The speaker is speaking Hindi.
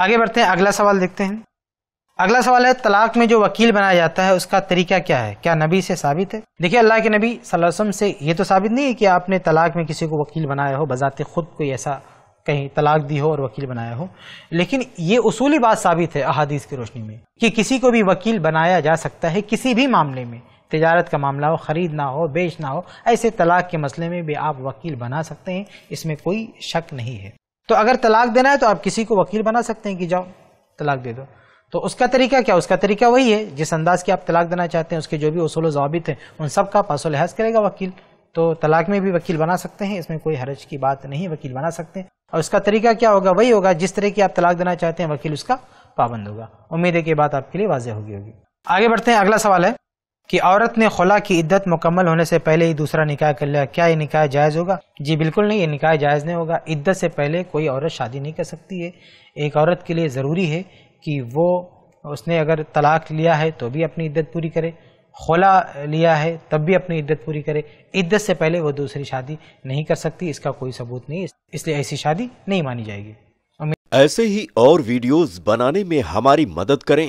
आगे बढ़ते हैं अगला सवाल देखते हैं अगला सवाल है तलाक में जो वकील बनाया जाता है उसका तरीका क्या है क्या नबी से साबित है देखिए अल्लाह के नबी वसल्लम से ये तो साबित नहीं है कि आपने तलाक में किसी को वकील बनाया हो बजाते खुद कोई ऐसा कहीं तलाक दी हो और वकील बनाया हो लेकिन ये उसूली बात साबित है अहादीस की रोशनी में कि किसी को भी वकील बनाया जा सकता है किसी भी मामले में तजारत का मामला हो खरीदना हो बेचना हो ऐसे तलाक के मसले में भी आप वकील बना सकते हैं इसमें कोई शक नहीं है तो अगर तलाक देना है तो आप किसी को वकील बना सकते हैं कि जाओ तलाक दे दो तो उसका तरीका क्या उसका तरीका वही है जिस अंदाज की आप तलाक देना चाहते हैं उसके जो भी असूल जवाबित हैं उन सब का पासो लिहाज करेगा वकील तो तलाक में भी वकील बना सकते हैं इसमें कोई हरज की बात नहीं वकील बना सकते हैं और उसका तरीका क्या होगा वही होगा जिस तरह की आप तलाक देना चाहते हैं वकील उसका पाबंद होगा उम्मीद है कि बात आपके लिए वाजह होगी होगी आगे बढ़ते हैं अगला सवाल है कि औरत ने खुला की इद्दत मुकम्मल होने से पहले ही दूसरा निकाह कर लिया क्या ये निकाह जायज़ होगा जी बिल्कुल नहीं ये निकाह जायज़ नहीं होगा इद्दत से पहले कोई औरत शादी नहीं कर सकती है एक औरत के लिए ज़रूरी है कि वो उसने अगर तलाक लिया है तो भी अपनी इद्दत पूरी करे खुला लिया है तब भी अपनी इद्दत पूरी करे इद्दत से पहले वो दूसरी शादी नहीं कर सकती इसका कोई सबूत नहीं इसलिए ऐसी शादी नहीं मानी जाएगी ऐसे ही और वीडियोस बनाने में हमारी मदद करें